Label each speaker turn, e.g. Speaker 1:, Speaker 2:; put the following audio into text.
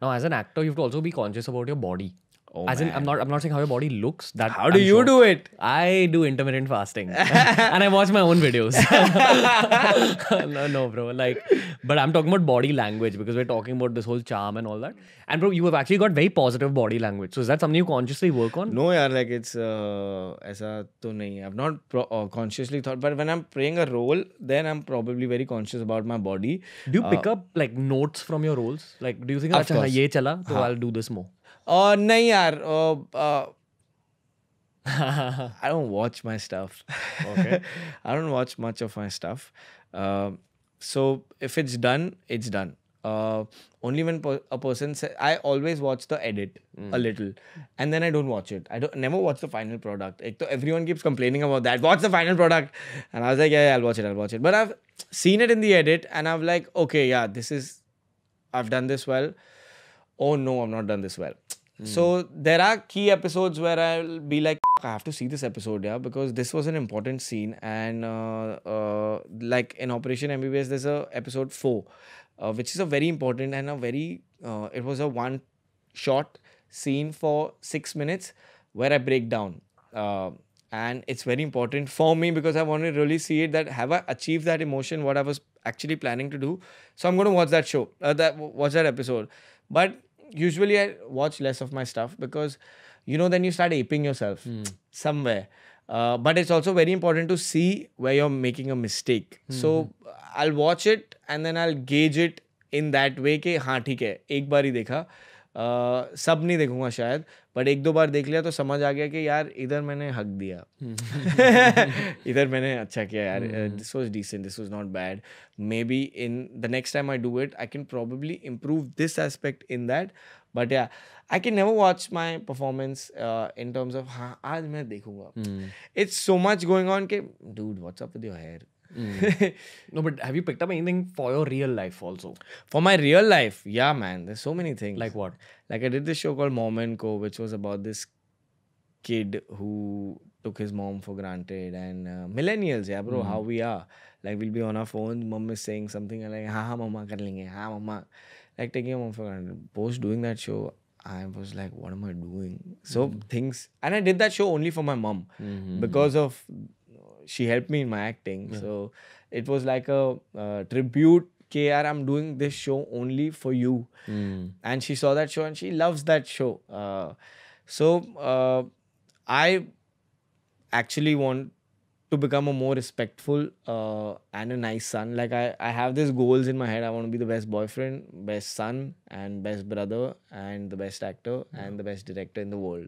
Speaker 1: Now, as an actor, you have to also be conscious about your body. Oh, As man. in, I'm not. I'm not saying how your body looks. That how do I'm you sure. do it? I do intermittent fasting, and I watch my own videos. no, no, bro. Like, but I'm talking about body language because we're talking about this whole charm and all that. And bro, you have actually got very positive body language. So is that something you consciously work on? No, yeah. Like it's uh, ऐसा तो नहीं. I've not pro- uh, consciously thought, but when I'm playing a role, then I'm probably very conscious about my body. Do you uh, pick up like notes from your roles? Like, do you think, अच्छा ये चला, So I'll do this more. Or nahi yaar. uh, I don't watch my stuff. Okay. I don't watch much of my stuff. Uh, so if it's done, it's done. Uh, only when po- a person says, I always watch the edit mm. a little, and then I don't watch it. I don't never watch the final product. Like, everyone keeps complaining about that. Watch the final product, and I was like, yeah, yeah, I'll watch it. I'll watch it. But I've seen it in the edit, and I'm like, okay, yeah, this is, I've done this well oh no, I've not done this well. Mm. So there are key episodes where I'll be like, I have to see this episode, yeah, because this was an important scene. And uh, uh, like in Operation MBBS, there's a episode four, uh, which is a very important and a very uh, it was a one shot scene for six minutes where I break down. Uh, and it's very important for me because I want to really see it that have I achieved that emotion what I was actually planning to do. So I'm going to watch that show, uh, that watch that episode. But usually I watch less of my stuff because you know then you start aping yourself mm. somewhere. Uh, but it's also very important to see where you're making a mistake. Mm. So I'll watch it and then I'll gauge it in that way. Ke, haan, theek hai, ek baar hi dekha. सब नहीं देखूंगा शायद but एक दो बार देख लिया तो समझ आ गया कि यार इधर मैंने हक दिया इधर मैंने अच्छा किया यार this was decent this was not bad maybe in the next time I do it I can probably improve this aspect in that but yeah I can never watch my performance in terms of हाँ आज मैं देखूंगा it's so much going on के dude what's up with your hair Mm. no, but have you picked up anything for your real life also? For my real life, yeah, man. There's so many things. Like what? Like I did this show called Mom and Co, which was about this kid who took his mom for granted and uh, millennials, yeah, bro, mm. how hmm. we are. Like we'll be on our phones, mom is saying something like, ha ha, mama, kar lenge, ha mama. Like taking your mom for granted. Post doing that show, I was like, what am I doing? So mm. things, and I did that show only for my mom mm-hmm. because of she helped me in my acting. Yeah. So it was like a uh, tribute. KR, I'm doing this show only for you. Mm. And she saw that show and she loves that show. Uh, so uh, I actually want to become a more respectful uh, and a nice son. Like I, I have these goals in my head. I want to be the best boyfriend, best son, and best brother, and the best actor, yeah. and the best director in the world.